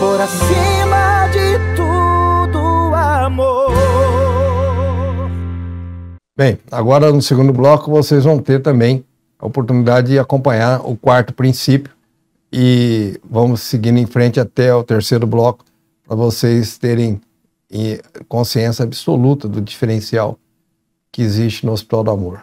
por acima de tudo, amor. Bem, agora no segundo bloco vocês vão ter também a oportunidade de acompanhar o quarto princípio e vamos seguindo em frente até o terceiro bloco para vocês terem eh, consciência absoluta do diferencial que existe no Hospital do Amor.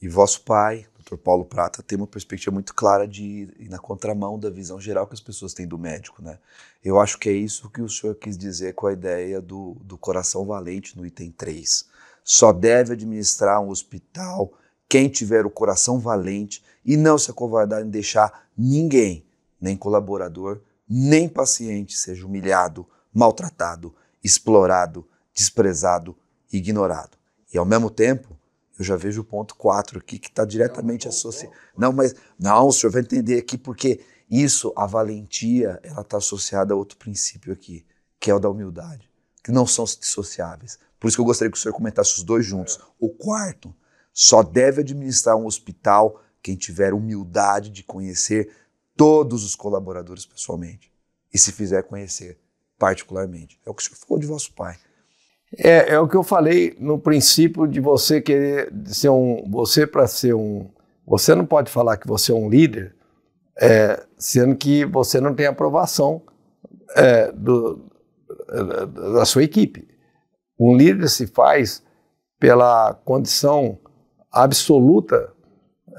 E vosso Pai por Paulo Prata tem uma perspectiva muito clara de ir na contramão da visão geral que as pessoas têm do médico, né? Eu acho que é isso que o senhor quis dizer com a ideia do, do coração valente no item 3. Só deve administrar um hospital quem tiver o coração valente e não se acovardar em deixar ninguém, nem colaborador, nem paciente, seja humilhado, maltratado, explorado, desprezado, ignorado. E ao mesmo tempo, eu já vejo o ponto 4 aqui, que está diretamente associado. Não, mas não, o senhor vai entender aqui, porque isso, a valentia, ela está associada a outro princípio aqui, que é o da humildade, que não são dissociáveis. Por isso que eu gostaria que o senhor comentasse os dois juntos. É. O quarto, só deve administrar um hospital quem tiver humildade de conhecer todos os colaboradores pessoalmente e se fizer conhecer particularmente. É o que o senhor falou de vosso pai. É, é o que eu falei no princípio de você querer ser um. Você, para ser um. Você não pode falar que você é um líder, é, sendo que você não tem aprovação é, do, da sua equipe. Um líder se faz pela condição absoluta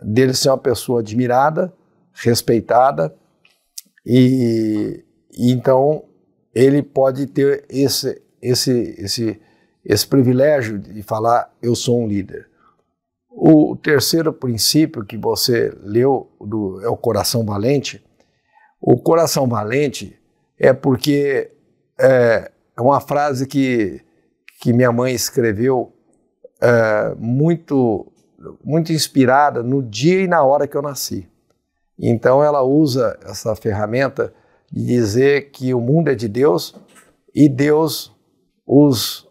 dele ser uma pessoa admirada, respeitada, e, e então ele pode ter esse, esse, esse, esse privilégio de falar eu sou um líder. O terceiro princípio que você leu do, é o coração valente. O coração valente é porque é, é uma frase que, que minha mãe escreveu é, muito, muito inspirada no dia e na hora que eu nasci. Então ela usa essa ferramenta de dizer que o mundo é de Deus e Deus os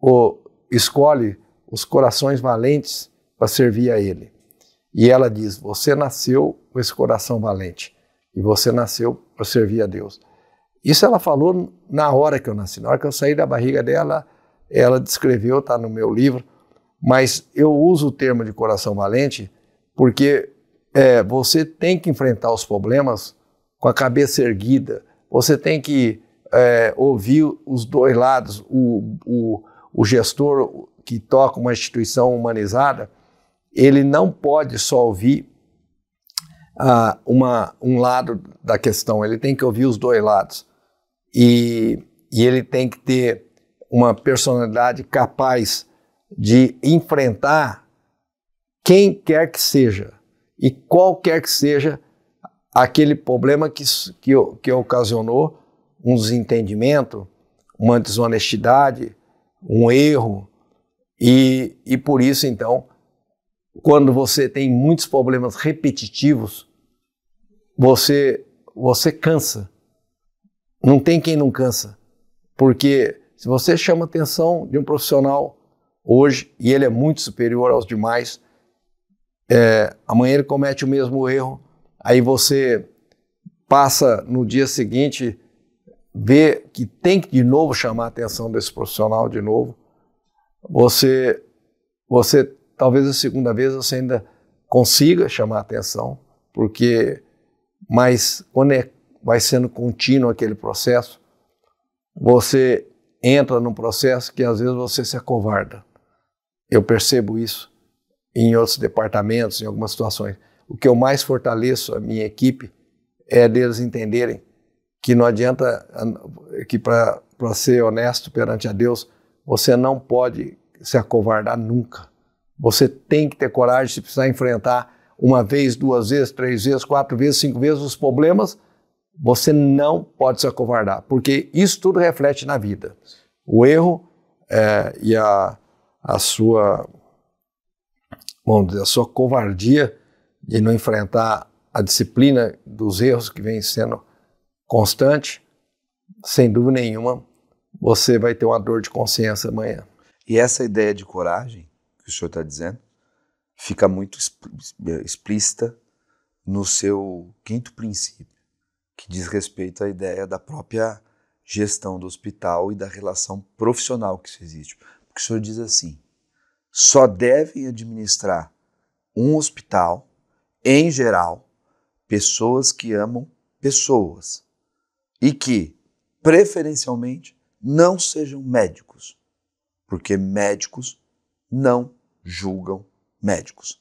o, escolhe os corações valentes para servir a Ele. E ela diz: Você nasceu com esse coração valente e você nasceu para servir a Deus. Isso ela falou na hora que eu nasci, na hora que eu saí da barriga dela, ela descreveu, está no meu livro. Mas eu uso o termo de coração valente porque é, você tem que enfrentar os problemas com a cabeça erguida, você tem que é, ouvir os dois lados, o, o, o gestor que toca uma instituição humanizada, ele não pode só ouvir ah, uma, um lado da questão, ele tem que ouvir os dois lados. E, e ele tem que ter uma personalidade capaz de enfrentar quem quer que seja e qualquer que seja aquele problema que, que, que ocasionou um desentendimento, uma desonestidade, um erro, e, e por isso, então, quando você tem muitos problemas repetitivos, você, você cansa. Não tem quem não cansa, porque se você chama a atenção de um profissional hoje e ele é muito superior aos demais, é, amanhã ele comete o mesmo erro, aí você passa no dia seguinte vê que tem que de novo chamar a atenção desse profissional de novo, você, você talvez a segunda vez você ainda consiga chamar a atenção, porque mas quando é, vai sendo contínuo aquele processo, você entra num processo que às vezes você se acovarda. Eu percebo isso em outros departamentos, em algumas situações. O que eu mais fortaleço a minha equipe é deles entenderem que não adianta, que para ser honesto perante a Deus, você não pode se acovardar nunca. Você tem que ter coragem se precisar enfrentar uma vez, duas vezes, três vezes, quatro vezes, cinco vezes os problemas. Você não pode se acovardar, porque isso tudo reflete na vida. O erro é, e a, a sua, vamos dizer, a sua covardia de não enfrentar a disciplina dos erros que vem sendo constante, sem dúvida nenhuma, você vai ter uma dor de consciência amanhã. E essa ideia de coragem que o senhor está dizendo fica muito eh, explícita no seu quinto princípio, que diz respeito à ideia da própria gestão do hospital e da relação profissional que isso existe. Porque o senhor diz assim: só devem administrar um hospital, em geral, pessoas que amam pessoas e que, preferencialmente, não sejam médicos, porque médicos não julgam médicos.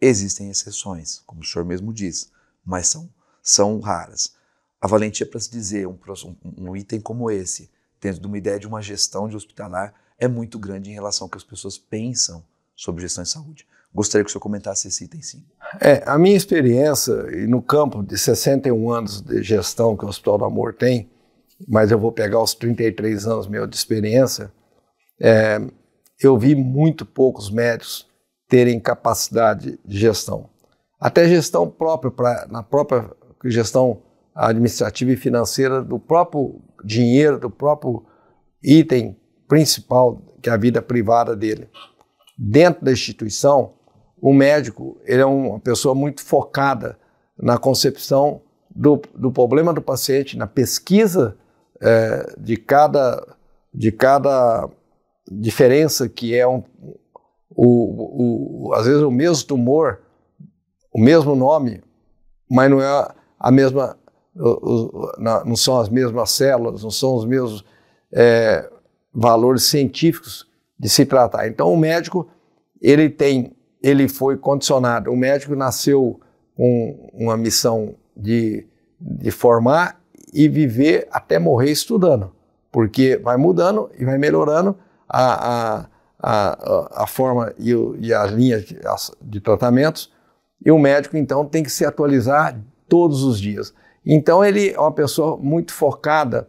Existem exceções, como o senhor mesmo diz, mas são, são raras. A valentia para se dizer um, um item como esse, dentro de uma ideia de uma gestão de hospitalar, é muito grande em relação ao que as pessoas pensam sobre gestão de saúde. Gostaria que o senhor comentasse esse item sim. É, a minha experiência no campo de 61 anos de gestão que o Hospital do Amor tem, mas eu vou pegar os 33 anos meu de experiência, é, eu vi muito poucos médicos terem capacidade de gestão. Até gestão própria, pra, na própria gestão administrativa e financeira do próprio dinheiro, do próprio item principal que é a vida privada dele. Dentro da instituição, o médico ele é uma pessoa muito focada na concepção do, do problema do paciente, na pesquisa é, de, cada, de cada diferença que é um, o, o, às vezes o mesmo tumor, o mesmo nome, mas não é a mesma, o, o, na, não são as mesmas células, não são os mesmos é, valores científicos de se tratar. Então o médico ele tem ele foi condicionado. O médico nasceu com uma missão de, de formar e viver até morrer estudando, porque vai mudando e vai melhorando a, a, a, a forma e, o, e as linhas de, as, de tratamentos. E o médico, então, tem que se atualizar todos os dias. Então, ele é uma pessoa muito focada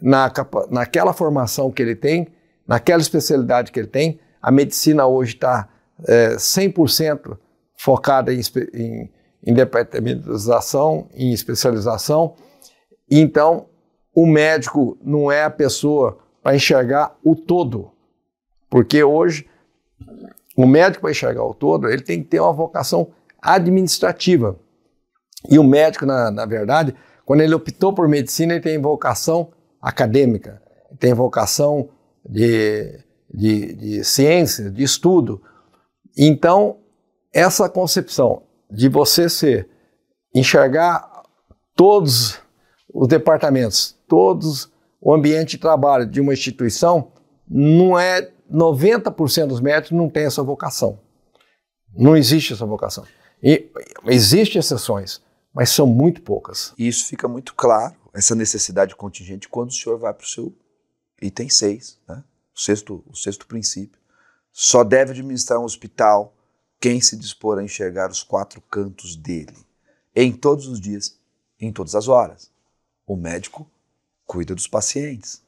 na, naquela formação que ele tem, naquela especialidade que ele tem. A medicina hoje está é, 100% focada em, em, em departamentalização, em especialização. Então, o médico não é a pessoa para enxergar o todo, porque hoje o médico para enxergar o todo ele tem que ter uma vocação administrativa. E o médico, na, na verdade, quando ele optou por medicina, ele tem vocação acadêmica, tem vocação de, de, de ciência, de estudo. Então, essa concepção de você ser, enxergar todos os departamentos, todos o ambiente de trabalho de uma instituição, não é 90% dos médicos não tem essa vocação. Não existe essa vocação. E existem exceções, mas são muito poucas. E isso fica muito claro, essa necessidade contingente, quando o senhor vai para o seu item 6, né? o, sexto, o sexto princípio. Só deve administrar um hospital quem se dispor a enxergar os quatro cantos dele, em todos os dias, em todas as horas. O médico cuida dos pacientes.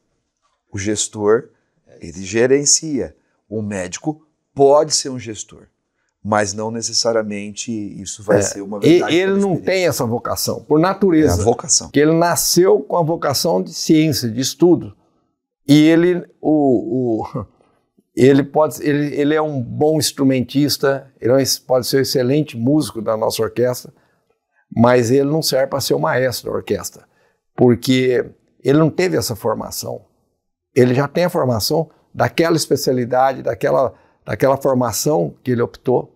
O gestor, ele gerencia. O médico pode ser um gestor, mas não necessariamente isso vai é, ser uma verdade. Ele não tem essa vocação, por natureza. É a vocação. Que ele nasceu com a vocação de ciência, de estudo. E ele, o, o ele, pode, ele, ele é um bom instrumentista, ele é pode ser um excelente músico da nossa orquestra, mas ele não serve para ser o maestro da orquestra, porque ele não teve essa formação. Ele já tem a formação daquela especialidade, daquela, daquela formação que ele optou.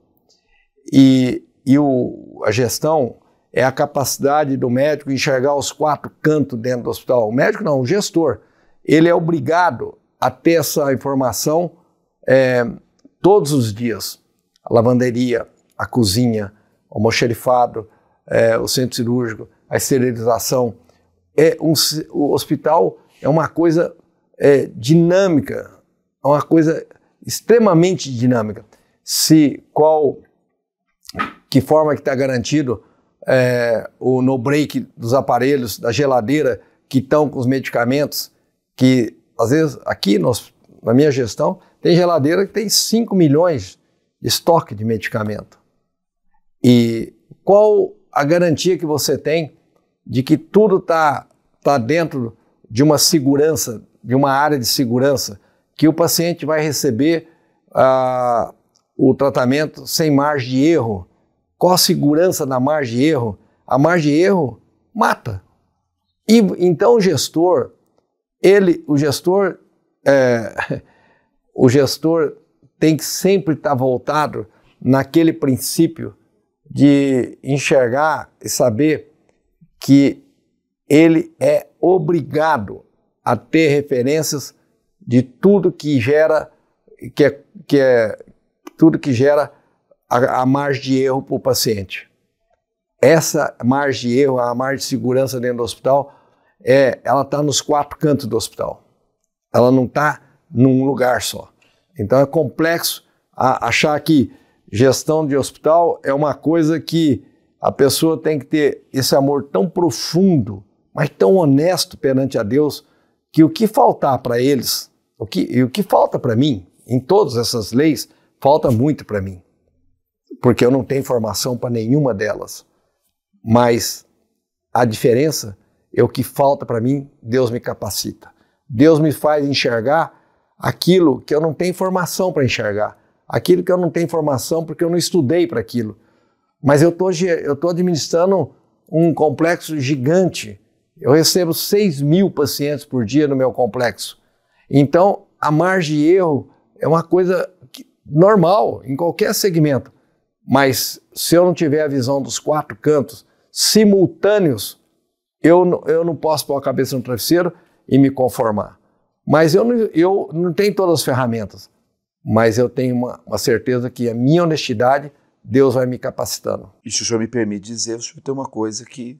E, e o, a gestão é a capacidade do médico enxergar os quatro cantos dentro do hospital. O médico não, o gestor. Ele é obrigado a ter essa informação é, todos os dias. A lavanderia, a cozinha, o moxerifado, é, o centro cirúrgico, a esterilização. É um, o hospital é uma coisa é, dinâmica, é uma coisa extremamente dinâmica. Se qual, que forma que está garantido é, o no break dos aparelhos, da geladeira que estão com os medicamentos, que às vezes aqui na minha gestão tem geladeira que tem 5 milhões de estoque de medicamento. E qual a garantia que você tem de que tudo está tá dentro de uma segurança, de uma área de segurança, que o paciente vai receber ah, o tratamento sem margem de erro? Qual a segurança da margem de erro? A margem de erro mata. E então o gestor, ele, o gestor é, o gestor tem que sempre estar tá voltado naquele princípio de enxergar e saber que ele é obrigado a ter referências de tudo que gera que é, que é tudo que gera a, a margem de erro para o paciente. Essa margem de erro, a margem de segurança dentro do hospital, é, ela está nos quatro cantos do hospital. Ela não está num lugar só. Então é complexo achar que gestão de hospital é uma coisa que a pessoa tem que ter esse amor tão profundo, mas tão honesto perante a Deus, que o que faltar para eles, o que, e o que falta para mim, em todas essas leis, falta muito para mim, porque eu não tenho formação para nenhuma delas. Mas a diferença é o que falta para mim, Deus me capacita. Deus me faz enxergar aquilo que eu não tenho informação para enxergar, aquilo que eu não tenho informação porque eu não estudei para aquilo. Mas eu tô, estou administrando um complexo gigante. Eu recebo 6 mil pacientes por dia no meu complexo. Então, a margem de erro é uma coisa normal em qualquer segmento. Mas se eu não tiver a visão dos quatro cantos simultâneos, eu, eu não posso pôr a cabeça no travesseiro e me conformar. Mas eu, não, eu não tenho todas as ferramentas, mas eu tenho uma, uma, certeza que a minha honestidade, Deus vai me capacitando. E se o senhor me permite dizer, o senhor tem uma coisa que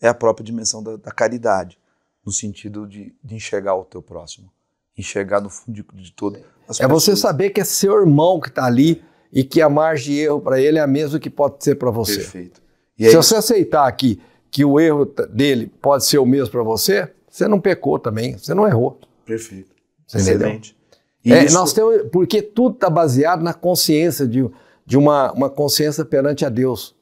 é a própria dimensão da, da caridade, no sentido de, de, enxergar o teu próximo, enxergar no fundo de, de todo. É você saber que é seu irmão que está ali e que a margem de erro para ele é a mesma que pode ser para você. Perfeito. E se é você aceitar aqui que o erro dele pode ser o mesmo para você, você não pecou também, você não errou. Perfeito. Excelente. É, nós temos, porque tudo está baseado na consciência de, de uma, uma consciência perante a Deus,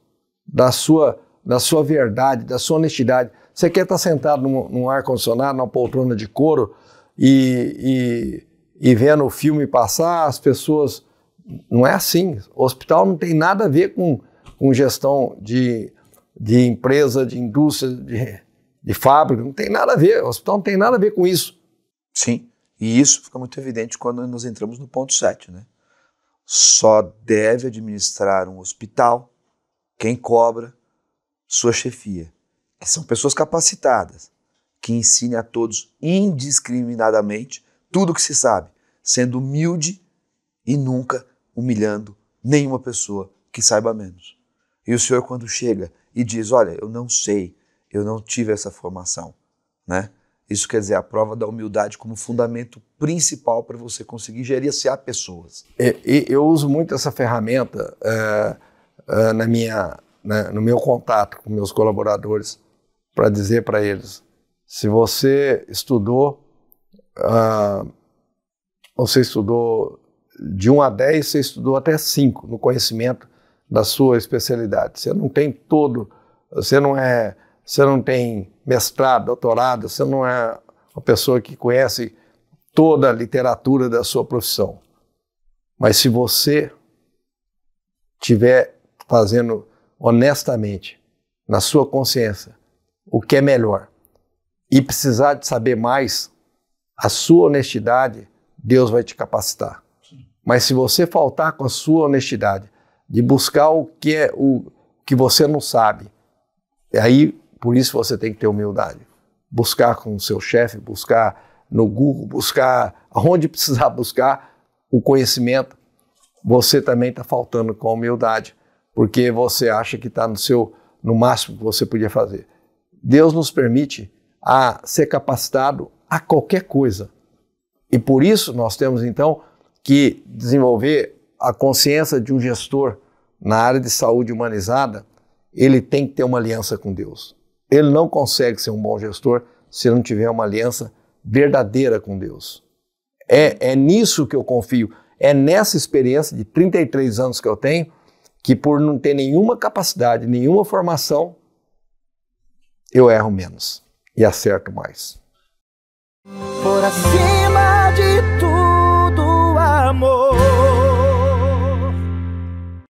da sua, da sua verdade, da sua honestidade. Você quer estar tá sentado num, num ar-condicionado, numa poltrona de couro e, e, e vendo o filme passar, as pessoas. Não é assim. O hospital não tem nada a ver com, com gestão de, de empresa, de indústria, de, de fábrica, não tem nada a ver. O hospital não tem nada a ver com isso. Sim, e isso fica muito evidente quando nós entramos no ponto 7, né? Só deve administrar um hospital quem cobra sua chefia. São pessoas capacitadas que ensine a todos indiscriminadamente tudo o que se sabe, sendo humilde e nunca humilhando nenhuma pessoa que saiba menos. E o Senhor, quando chega e diz: Olha, eu não sei, eu não tive essa formação, né? Isso quer dizer a prova da humildade como fundamento principal para você conseguir gerenciar pessoas. É, eu uso muito essa ferramenta é, é, na minha, né, no meu contato com meus colaboradores para dizer para eles: se você estudou, uh, você estudou de 1 a 10, você estudou até 5 no conhecimento da sua especialidade. Você não tem todo, você não é, você não tem mestrado, doutorado, você não é uma pessoa que conhece toda a literatura da sua profissão. Mas se você tiver fazendo honestamente, na sua consciência, o que é melhor e precisar de saber mais, a sua honestidade, Deus vai te capacitar. Mas se você faltar com a sua honestidade, de buscar o que é o que você não sabe, aí por isso você tem que ter humildade. Buscar com o seu chefe, buscar no Google, buscar onde precisar buscar o conhecimento. Você também está faltando com a humildade, porque você acha que está no seu no máximo que você podia fazer. Deus nos permite a ser capacitado a qualquer coisa. E por isso nós temos então que desenvolver a consciência de um gestor na área de saúde humanizada, ele tem que ter uma aliança com Deus. Ele não consegue ser um bom gestor se não tiver uma aliança verdadeira com Deus. É, é nisso que eu confio. É nessa experiência de 33 anos que eu tenho que, por não ter nenhuma capacidade, nenhuma formação, eu erro menos e acerto mais. Por acima de tudo, amor.